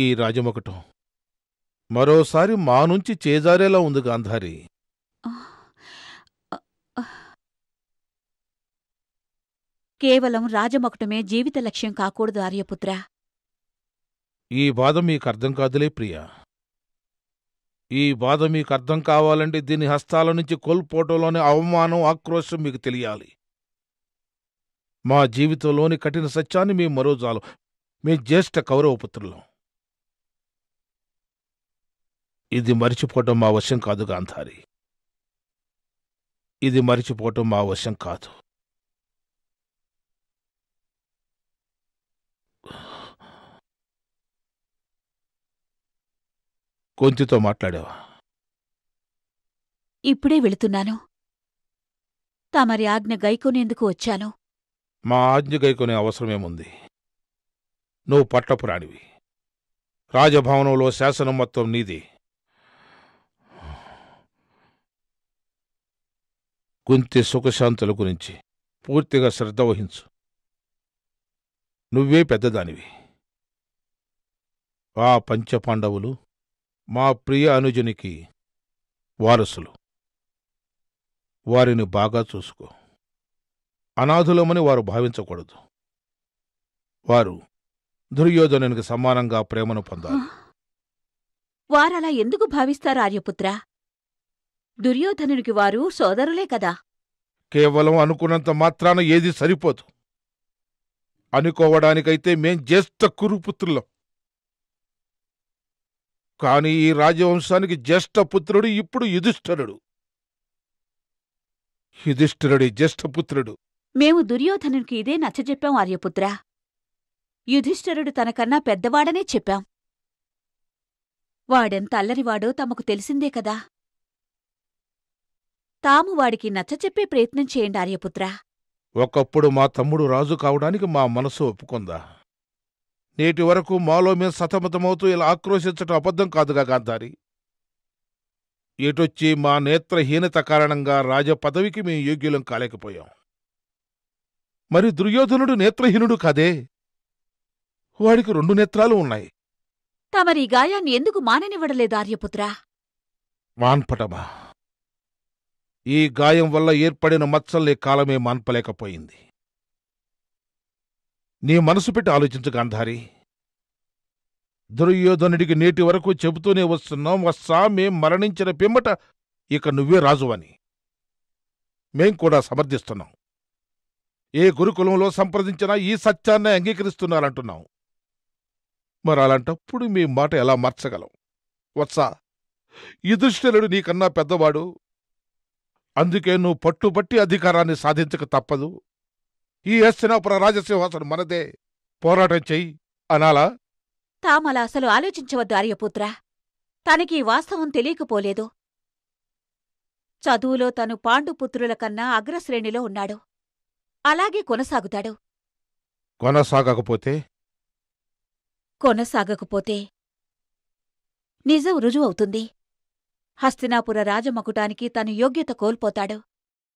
ఈ రాజమొకటం మరోసారి మా నుంచి చేజారేలా ఉంది గాంధారి కేవలం రాజమొకటమే జీవిత లక్ష్యం కాకూడదు ఆర్యపుత్ర ఈ బాధ మీకర్థం కాదులే ప్రియా ఈ బాధ మీకు అర్థం కావాలంటే దీని హస్తాల నుంచి కోల్పోటంలోని అవమానం ఆక్రోశం మీకు తెలియాలి మా జీవితంలోని కఠిన సత్యాన్ని మీ మరో చాలు మీ జ్యేష్ఠ కౌరవపుత్రులం ఇది మరిచిపోవటం మా వశం కాదు గాంధారి ఇది మరిచిపోవటం మా వశం కాదు కొంతితో మాట్లాడావా ఇప్పుడే వెళుతున్నాను తమరి ఆజ్ఞ గైకొనేందుకు వచ్చాను మా ఆజ్ఞ గైకొనే అవసరమేముంది నువ్వు పట్టపురాణివి రాజభవనంలో శాసనం మొత్తం నీది కుంతి సుఖశాంతుల గురించి పూర్తిగా శ్రద్ధ వహించు నువ్వే పెద్దదానివి ఆ పంచపాండవులు మా ప్రియ అనుజునికి వారసులు వారిని బాగా చూసుకో అనాథులమని వారు భావించకూడదు వారు దుర్యోధనునికి సమానంగా ప్రేమను పొందాలి వారలా ఎందుకు భావిస్తారు ఆర్యపుత్రా దుర్యోధనునికి వారు సోదరులే కదా కేవలం అనుకున్నంత మాత్రాన ఏది సరిపోదు అనుకోవడానికైతే మేం జ్యేష్ఠ కురుపుత్రులం కాని ఈ రాజవంశానికి జ్యేష్ఠ పుత్రుడు ఇప్పుడు యుధిష్ఠరుడు జ్యేష్ఠ జ్యేష్ఠపుత్రుడు మేము దుర్యోధనునికి ఇదే నచ్చజెప్పాం ఆర్యపుత్ర యుధిష్ఠరుడు తనకన్నా పెద్దవాడనే చెప్పాం వాడెంత అల్లరివాడో తమకు తెలిసిందే కదా తాము వాడికి నచ్చచెప్పే ప్రయత్నం చేయండి ఆర్యపుత్ర ఒకప్పుడు మా తమ్ముడు రాజు కావడానికి మా మనసు ఒప్పుకుందా నేటి వరకు మాలో మీద సతమతమవుతూ ఇలా ఆక్రోశించటం అబద్ధం కాదుగా గాంధారి ఎటొచ్చి మా నేత్రహీనత కారణంగా రాజ పదవికి మేము యోగ్యులం కాలేకపోయాం మరి దుర్యోధనుడు నేత్రహీనుడు కాదే వాడికి రెండు నేత్రాలు ఉన్నాయి తమరి గాయాన్ని ఎందుకు మాననివ్వడలేదు ఆర్యపుత్ర వాన్పటమా ఈ గాయం వల్ల ఏర్పడిన మచ్చల్ని కాలమే మాన్పలేకపోయింది నీ మనసు పెట్టి ఆలోచించు గాంధారి దుర్యోధనుడికి నేటి వరకు చెబుతూనే వస్తున్నాం వస్సా మేం మరణించిన పిమ్మట ఇక నువ్వే రాజు అని మేం కూడా సమర్థిస్తున్నాం ఏ గురుకులంలో సంప్రదించినా ఈ సత్యాన్ని అంగీకరిస్తున్నారంటున్నాం మరి అలాంటప్పుడు మీ మాట ఎలా మార్చగలం వత్సా యుధిష్ఠిరుడు నీకన్నా పెద్దవాడు అందుకే నువ్వు పట్టుబట్టి అధికారాన్ని సాధించక తప్పదు ఈ హస్తినాపుర రాజసింహాసనం మనదే పోరాటం చెయ్యి అనాలా తామలా అసలు ఆలోచించవద్దు ఆర్యపుత్ర తనకి వాస్తవం తెలియకపోలేదు చదువులో తను పాండుపుత్రుల కన్నా అగ్రశ్రేణిలో ఉన్నాడు అలాగే కొనసాగుతాడు కొనసాగకపోతే కొనసాగకపోతే నిజం రుజువవుతుంది హస్తినాపుర రాజమకుటానికి తను యోగ్యత కోల్పోతాడు